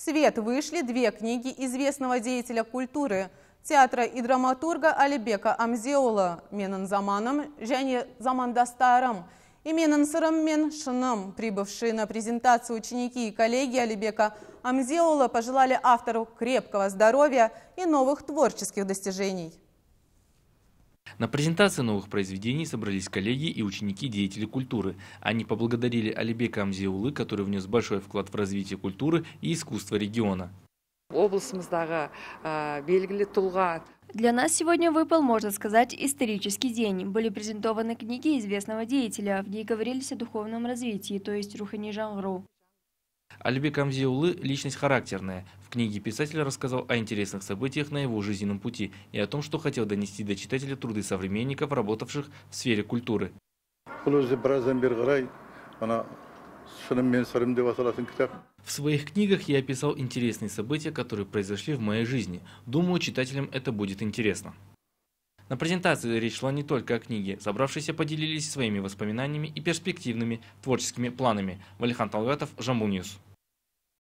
свет вышли две книги известного деятеля культуры – театра и драматурга Алибека Амзеула менің заманым және замандастарым и менің сырым мен шыным, прибывшие на презентацию ученики и коллеги Алибека Амзеула пожелали автору крепкого здоровья и новых творческих достижений. На презентации новых произведений собрались коллеги и ученики-деятели культуры. Они поблагодарили Алибека Амзиулы, который внес большой вклад в развитие культуры и искусства региона. А, Для нас сегодня выпал, можно сказать, исторический день. Были презентованы книги известного деятеля. В ней говорились о духовном развитии, то есть Рухани Жанру. Альбек Амзиулы – личность характерная. В книге писатель рассказал о интересных событиях на его жизненном пути и о том, что хотел донести до читателя труды современников, работавших в сфере культуры. В своих книгах я описал интересные события, которые произошли в моей жизни. Думаю, читателям это будет интересно. На презентации речь шла не только о книге. Собравшиеся поделились своими воспоминаниями и перспективными творческими планами. Валихан Талгатов, Жамбул Ньюс.